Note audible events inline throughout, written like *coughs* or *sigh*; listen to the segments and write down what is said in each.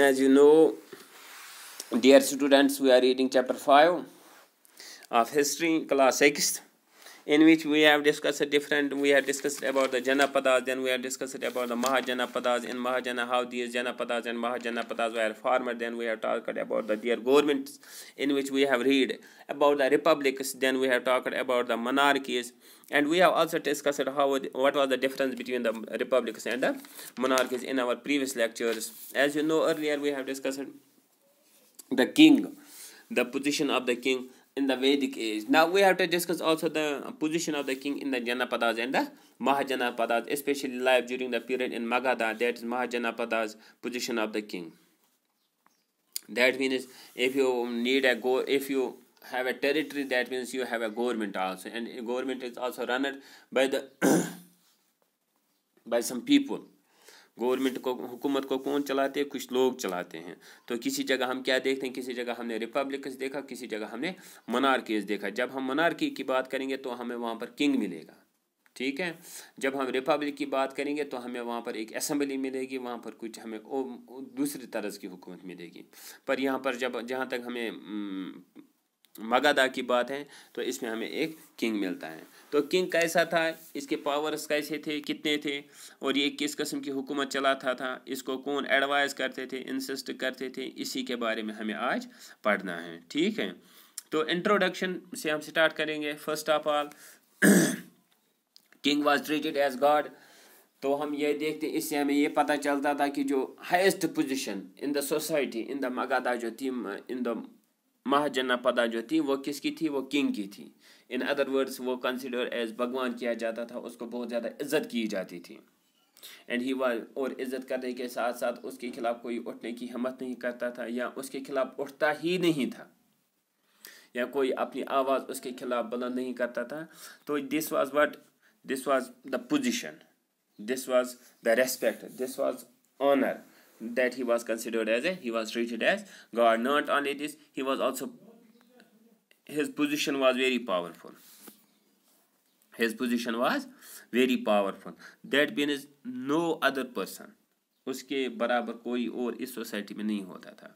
as you know dear students we are reading chapter 5 of history class 6 in which we have discussed different we have discussed about the janapadas then we have discussed about the mahajanapadas in mahajana how these janapadas and mahajanapadas were formed then we have talked about the their governments in which we have read about the republics then we have talked about the monarchies and we have also discussed how what was the difference between the republics and the monarchies in our previous lectures as you know earlier we have discussed the king the position of the king in the Vedic age. Now we have to discuss also the position of the king in the Janapadas and the Mahajanapadas, especially live during the period in Magadha, that is Mahajanapadas position of the king. That means if you need a go if you have a territory, that means you have a government also, and government is also run by the *coughs* by some people. Government को हुकूमत को कौन चलाते हैं कुछ लोग चलाते हैं तो किसी जगह हम क्या देखते हैं किसी जगह हमने रिपब्लिकस देखा किसी जगह हमने मनारकीज देखा जब हम मनारकी की बात करेंगे तो हमें वहाँ पर किंग मिलेगा ठीक है जब हम रिपब्लिक की बात करेंगे तो हमें वहाँ पर एक असम्बली मिलेगी वहाँ पर कुछ हमें दूसरी तरह की हुकूमत मिलेगी पर यहाँ पर जब जहाँ तक हमें मगाधा की बात है तो इसमें हमें एक किंग मिलता है तो किंग कैसा था इसके पावर्स कैसे थे कितने थे और ये किस कस्म की हुकूमत चलाता था, था इसको कौन एडवाइज़ करते थे इंसिस्ट करते थे इसी के बारे में हमें आज पढ़ना है ठीक है तो इंट्रोडक्शन से हम स्टार्ट करेंगे first of all king was treated as god तो हम ये देखते इससे हमें ये पता चलता था कि जो highest position in the society in the Magadha जो थी इन द महाजना पदा जो थी वो किसकी थी वो किंग की थी इन अदर वर्ड्स वो कंसिडर एज भगवान किया जाता था उसको बहुत ज़्यादा इज्जत की जाती थी एंड ही वाज और इज्जत करने के साथ साथ उसके खिलाफ कोई उठने की हिम्मत नहीं करता था या उसके खिलाफ उठता ही नहीं था या कोई अपनी आवाज़ उसके खिलाफ बुलंद नहीं करता था तो this was what this was the position this was the respect this was honour that he was considered as a he was treated as god not only this he was also his position was very powerful his position was very powerful that means no other person उसके बराबर कोई और इस society में नहीं होता था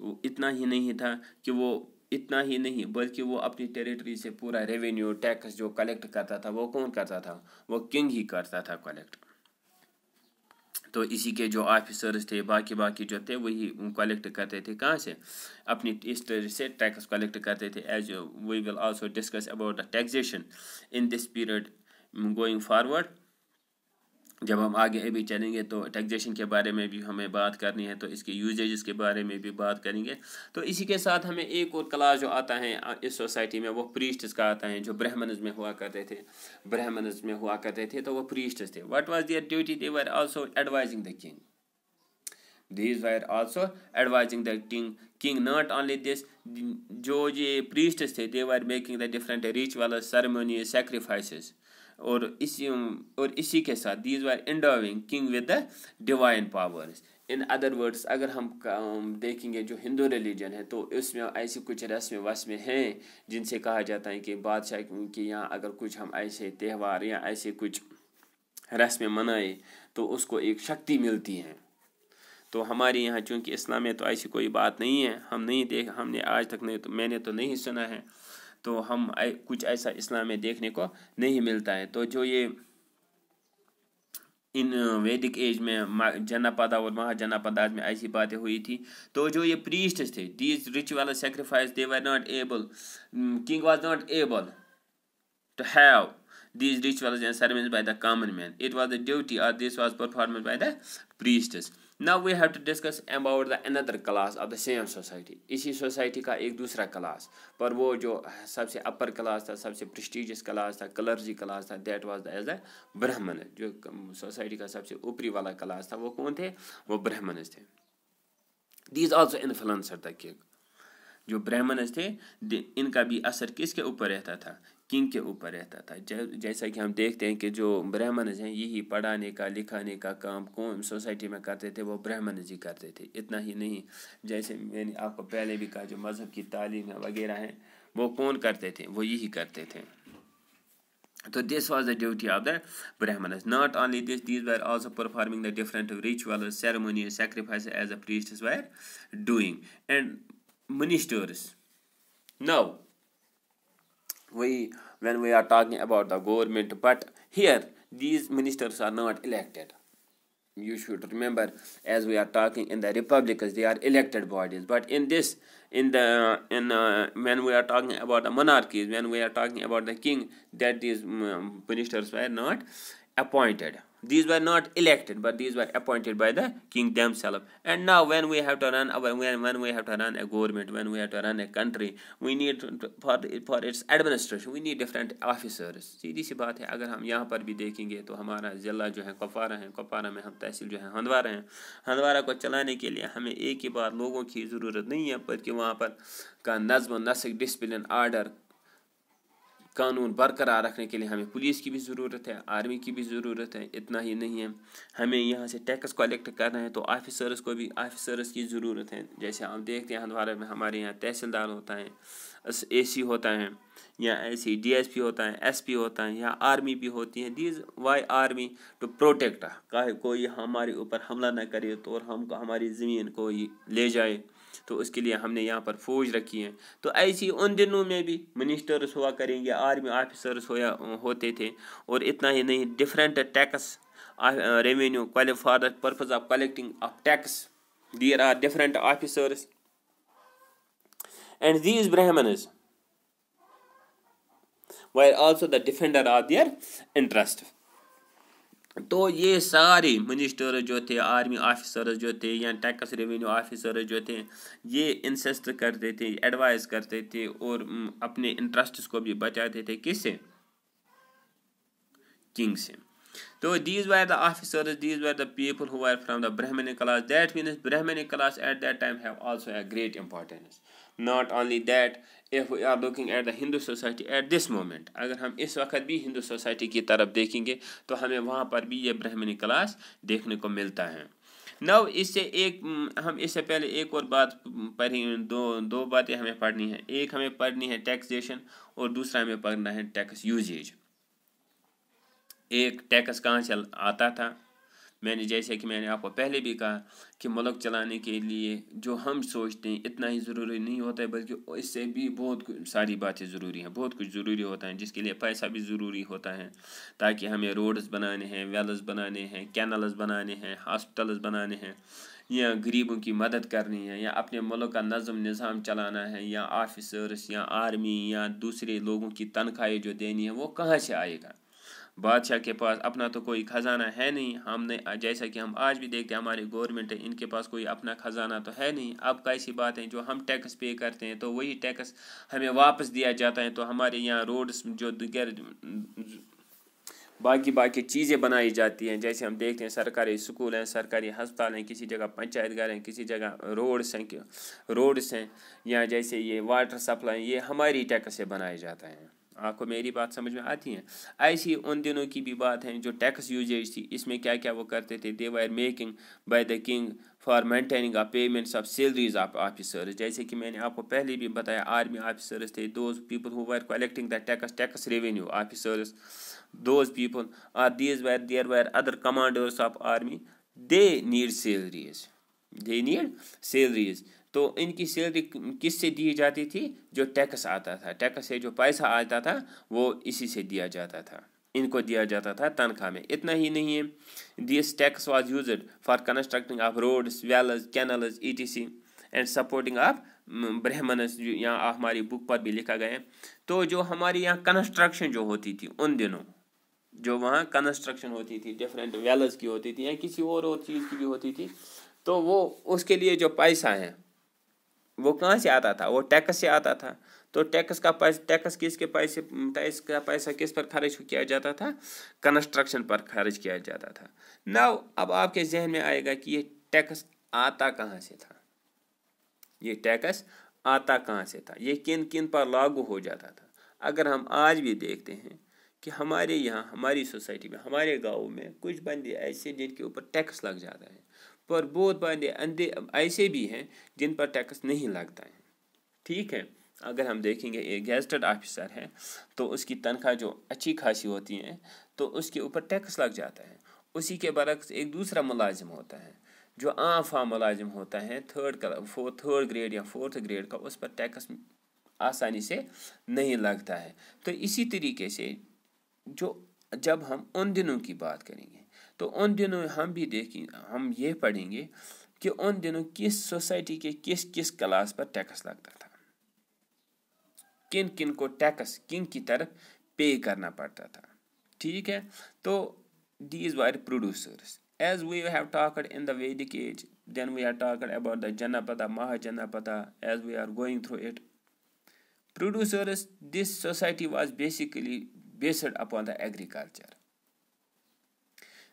वो इतना ही नहीं था कि वो इतना ही नहीं बल्कि वो अपनी टेरिटरी से पूरा रेवेन्यू टैक्स जो कलेक्ट करता था वो कौन करता था वो किंग ही करता था कलेक्ट तो इसी के जो ऑफिसर्स थे बाकी बाकी जो थे वही कलेक्ट करते थे कहाँ से अपनी इस तरह से टैक्स कलेक्ट करते थे as we will also discuss about the taxation in this period going forward जब हम आगे अभी चलेंगे तो टैक्सेशन के बारे में भी हमें बात करनी है तो इसके यूजेज के बारे में भी बात करेंगे तो इसी के साथ हमें एक और क्लास जो आता है इस सोसाइटी में वो प्रीस्ट्स का आता है जो ब्रह्मनज में हुआ करते थे ब्राह्मणज में हुआ करते थे तो वो प्रीस्ट्स थे what was their duty they were also advising the king these were also advising the king king not only this जो ये प्रीस्ट्स थे they were making the different ritual ceremony sacrifices और इसी और इसी के साथ these were endowing king with the divine powers in other words अगर हम देखेंगे जो हिंदू रिलीजन है तो उसमें ऐसी कुछ रस्में वस्में हैं जिनसे कहा जाता है कि बादशाह के यहाँ अगर कुछ हम ऐसे त्यौहार या ऐसे कुछ रस्में मनाएं तो उसको एक शक्ति मिलती है तो हमारे यहाँ चूँकि इस्लाम में तो ऐसी कोई बात नहीं है हम नहीं देख हमने आज तक नहीं तो मैंने तो नहीं सुना है तो हम कुछ ऐसा इस्लाम में देखने को नहीं मिलता है तो जो ये इन वैदिक एज में जनापदा और महाजनापदाज में ऐसी बातें हुई थी तो जो ये प्रीस्ट थे these ritual sacrifice they were not able king was not able to have these rituals and service by the common man it was the duty और this was performance by the priests. Now we have to discuss about the another class of the same society इसी society का एक दूसरा class पर वो जो सबसे upper class था सबसे प्रस्टिजियस क्लास था कलर्जी क्लास था that was the as a Brahmin जो सोसाइटी का सबसे ऊपरी वाला क्लास था वो कौन थे वो ब्राह्मण थे these also influencer the king जो ब्राह्मण थे इनका भी असर किसके ऊपर रहता था किंग के ऊपर रहता था जैसा कि हम देखते हैं कि जो ब्राह्मण हैं यही पढ़ाने का लिखाने का काम कौन सोसाइटी में करते थे वो ब्राह्मण जी करते थे इतना ही नहीं जैसे मैंने आपको पहले भी कहा जो मज़हब की तालीम है वगैरह हैं वो कौन करते थे वो यही करते थे तो this was the duty of the Brahmin not only this this were also performing the different ritual ceremony sacrifice as a priest were doing and ministers now we when we are talking about the government but here these ministers are not elected you should remember as we are talking in the republics they are elected bodies but in this in the in uh, when we are talking about the monarchies when we are talking about the king that these um, ministers were not appointed these were not elected but these were appointed by the king themselves and now when we have to run our when, when we have to run a government when we have to run a country we need to, for for its administration we need different officers सीधी सी बात है अगर हम यहाँ पर भी देखेंगे तो हमारा ज़िला जो है कुपवारा है कुपवारा में हम तहसील जो है हंदवारा हैं हंदवारा को चलाने के लिए हमें एक ही बार लोगों की ज़रूरत नहीं है बल्कि वहाँ पर का नज्म नस्क discipline order कानून बरकरार रखने के लिए हमें पुलिस की भी ज़रूरत है आर्मी की भी ज़रूरत है इतना ही नहीं है हमें यहाँ से टैक्स कलेक्ट करना है तो ऑफिसर्स को भी ऑफिसर्स की ज़रूरत है जैसे हम देखते हैं हंदवारा में हमारे यहाँ तहसीलदार होता है ए सी होता है या ऐसी डी एस पी होता है एस पी होता है या आर्मी भी होती है these were army to protect कोई हमारे ऊपर हमला ना करे तो और हम हमारी ज़मीन को ले जाए तो उसके लिए हमने यहाँ पर फौज रखी है तो ऐसी उन दिनों में भी मिनिस्टर्स हुआ करेंगे आर्मी ऑफिसर्स होया होते थे और इतना ही नहीं different tax revenue for the purpose of collecting of tax there are different officers and these brahmanas were also the defender of their interest तो ये सारे मिनिस्टर्स जो थे आर्मी ऑफिसर्स जो थे या टैक्स रेवेन्यू ऑफिसर्स जो थे ये इंसेस्ट करते थे एडवाइस करते थे और अपने इंटरेस्ट्स को भी बचाते थे किससे किंग से तो these were the officers these were the people who are from the Brahmanic class that means Brahmanic class at that time have also a great importance not only that if we are looking at the Hindu society at this moment अगर हम इस वक्त भी Hindu society की तरफ देखेंगे तो हमें वहाँ पर भी ये ब्राह्मणी क्लास देखने को मिलता है नव इससे एक हम इससे पहले एक और बात पढ़ी दो दो बातें हमें पढ़नी है एक हमें पढ़नी है टैक्सेशन और दूसरा हमें पढ़ना है टैक्स यूजेज एक टैक्स कहाँ से आता था मैंने जैसे कि मैंने आपको पहले भी कहा कि मुल्क चलाने के लिए जो हम सोचते हैं इतना ही ज़रूरी नहीं होता है बल्कि इससे भी बहुत सारी बातें ज़रूरी हैं बहुत कुछ ज़रूरी होता है जिसके लिए पैसा भी ज़रूरी होता है ताकि हमें रोड्स बनाने हैं वेल्स बनाने हैं कैनल्स बनाने हैं हॉस्पिटल्स बनाने हैं या गरीबों की मदद करनी है या अपने मुल्क का नज़म निज़ाम चलाना है या आफिसर्स या आर्मी या दूसरे लोगों की तनख्वाहें जो देनी है वो कहाँ से आएगा बादशाह के पास अपना तो कोई ख़जाना है नहीं हमने जैसा कि हम आज भी देखते हैं हमारी गवर्नमेंट है इनके पास कोई अपना ख़जाना तो है नहीं अब कैसी बात है जो हम टैक्स पे करते हैं तो वही टैक्स हमें वापस दिया जाता है तो हमारे यहाँ रोड्स जो दिगर बाकी बाकी चीज़ें बनाई जाती हैं जैसे हम देखते हैं सरकारी स्कूल हैं सरकारी हस्पताल हैं किसी जगह पंचायत घर हैं किसी जगह रोड्स हैं रोड्स हैं या जैसे ये वाटर सप्लाई ये हमारी टैक्स से बनाए जाता है आपको मेरी बात समझ में आती है ऐसी उन दिनों की भी बात है जो टैक्स यूजेज थी इसमें क्या क्या वो करते थे they were making by the king for maintaining a payments of salaries of officers जैसे कि मैंने आपको पहले भी बताया आर्मी ऑफिसर्स थे those people who were collecting the tax tax revenue officers those people are these were there were other commanders of army they need salaries they need salaries तो इनकी सैलरी किससे दी जाती थी जो टैक्स आता था tax से जो पैसा आता था वो इसी से दिया जाता था इनको दिया जाता था तनख्वाह में इतना ही नहीं है this tax was use for constructing of roads wells canals E T C and supporting of Brahmanas जो यहाँ हमारी बुक पर भी लिखा गया है तो जो हमारी यहाँ कंस्ट्रक्शन जो होती थी उन दिनों जो वहाँ कंस्ट्रक्शन होती थी डिफरेंट वेल्स की होती थी या किसी और और चीज़ की भी होती थी तो वो उसके लिए जो पैसा है वो कहाँ से आता था वो टैक्स से आता था तो टैक्स का पैसा टैक्स किसके पैसे टैक्स का पैसा किस पर खर्च किया जाता था कंस्ट्रक्शन पर खर्च किया जाता था नाव अब आपके जहन में आएगा कि ये टैक्स आता कहाँ से था ये टैक्स आता कहाँ से था ये किन किन पर लागू हो जाता था अगर हम आज भी देखते हैं कि हमारे यहाँ हमारी सोसाइटी में हमारे गांव में कुछ बंदे ऐसे जिनके ऊपर टैक्स लग जाता है पर बहुत बड़े अंधे ऐसे भी हैं जिन पर टैक्स नहीं लगता है ठीक है अगर हम देखेंगे एक गेजटेड ऑफिसर है तो उसकी तनख्वाह जो अच्छी खासी होती है तो उसके ऊपर टैक्स लग जाता है उसी के बरक्स एक दूसरा मुलाजिम होता है जो आम फाम मुलाजिम होता है थर्ड का थर्ड ग्रेड या फोर्थ ग्रेड का उस पर टैक्स आसानी से नहीं लगता है तो इसी तरीके से जो जब हम उन दिनों की बात करेंगे तो उन दिनों हम भी देखें हम ये पढ़ेंगे कि उन दिनों किस सोसाइटी के किस किस क्लास पर टैक्स लगता था किन किन को टैक्स किन की तरफ पे करना पड़ता था ठीक है तो these were producers as we have talked in the Vedic age then we are talked about the Janapada Mahajanapada as we are going through it producers this society was basically based upon the agriculture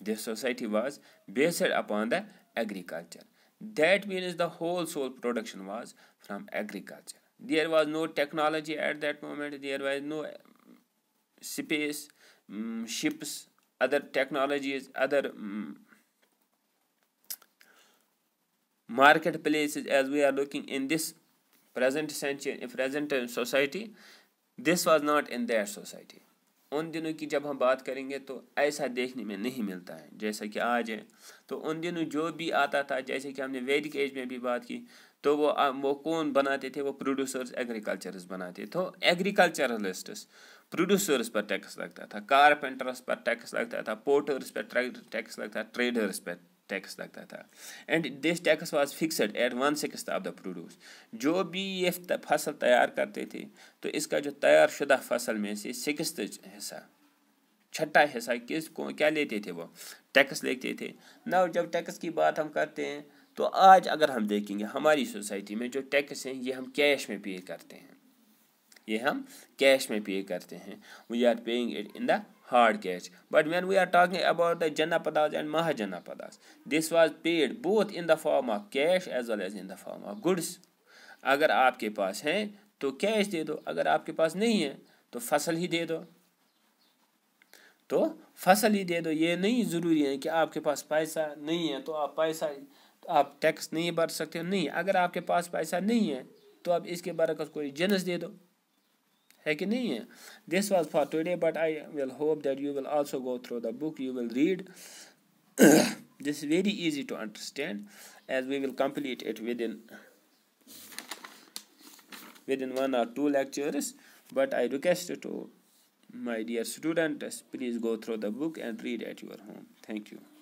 Their society was based upon the agriculture. That means the whole soul production was from agriculture. There was no technology at that moment. There was no um, space, um, ships, other technologies, other um, marketplaces as we are looking in this present century, present uh, society. This was not in their society. उन दिनों की जब हम बात करेंगे तो ऐसा देखने में नहीं मिलता है जैसा कि आज है तो उन दिनों जो भी आता था जैसे कि हमने वैदिक एज में भी बात की तो वो वो कौन बनाते थे वो प्रोड्यूसर्स एग्रीकल्चरस बनाते तो एग्रीकल्चरलिस्ट्स प्रोड्यूसर्स पर टैक्स लगता था कारपेंटर्स पर टैक्स लगता था पोर्टर्स पर टैक्स लगता था ट्रेडर्स पर टैक्स लगता था and this tax was fixed at one six of the produce जो भी ये फसल तैयार करते थे तो इसका जो तैयार शुदा फसल में से सिक्स हिस्सा छठा हिस्सा किस को क्या लेते थे वो टैक्स लेते थे ना जब टैक्स की बात हम करते हैं तो आज अगर हम देखेंगे हमारी सोसाइटी में जो टैक्स हैं ये हम कैश में पे करते हैं ये हम कैश में पे करते हैं we are paying it in the hard catch. But when we are talking about the Janapadas and Mahajanapadas, this was paid both in the form of cash as well as in the form of goods. अगर आपके पास हैं तो cash दे दो अगर आपके पास नहीं है तो फसल ही दे दो तो फसल ही दे दो ये नहीं ज़रूरी है कि आपके पास पैसा नहीं है तो आप पैसा आप टैक्स नहीं भर सकते नहीं अगर आपके पास पैसा नहीं है तो आप इसके बरकत कोई जिनस दे दो this was for today but i will hope that you will also go through the book you will read *coughs* this is very easy to understand as we will complete it within within one or two lectures but i request to my dear students please go through the book and read at your home thank you